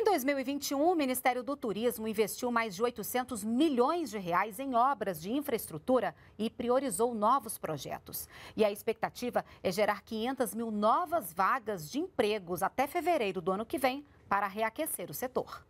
Em 2021, o Ministério do Turismo investiu mais de 800 milhões de reais em obras de infraestrutura e priorizou novos projetos. E a expectativa é gerar 500 mil novas vagas de empregos até fevereiro do ano que vem para reaquecer o setor.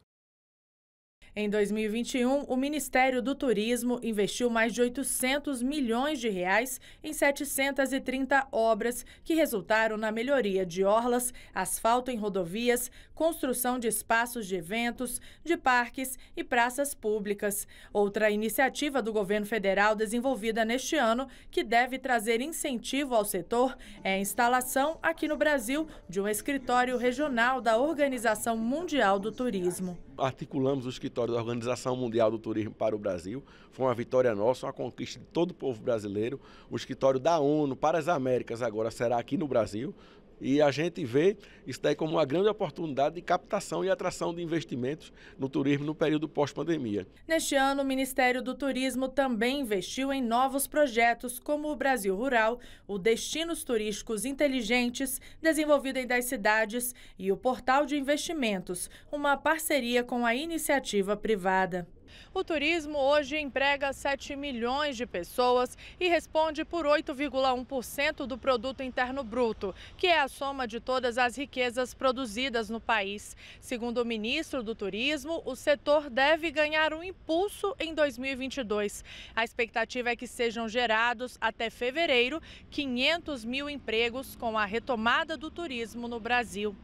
Em 2021, o Ministério do Turismo investiu mais de 800 milhões de reais em 730 obras que resultaram na melhoria de orlas, asfalto em rodovias, construção de espaços de eventos, de parques e praças públicas. Outra iniciativa do governo federal desenvolvida neste ano, que deve trazer incentivo ao setor, é a instalação aqui no Brasil de um escritório regional da Organização Mundial do Turismo articulamos o escritório da Organização Mundial do Turismo para o Brasil. Foi uma vitória nossa, uma conquista de todo o povo brasileiro. O escritório da ONU para as Américas agora será aqui no Brasil. E a gente vê isso daí como uma grande oportunidade de captação e atração de investimentos no turismo no período pós-pandemia. Neste ano, o Ministério do Turismo também investiu em novos projetos, como o Brasil Rural, o Destinos Turísticos Inteligentes, desenvolvido em 10 cidades, e o Portal de Investimentos, uma parceria com a iniciativa privada. O turismo hoje emprega 7 milhões de pessoas e responde por 8,1% do produto interno bruto, que é a soma de todas as riquezas produzidas no país. Segundo o ministro do Turismo, o setor deve ganhar um impulso em 2022. A expectativa é que sejam gerados até fevereiro 500 mil empregos com a retomada do turismo no Brasil.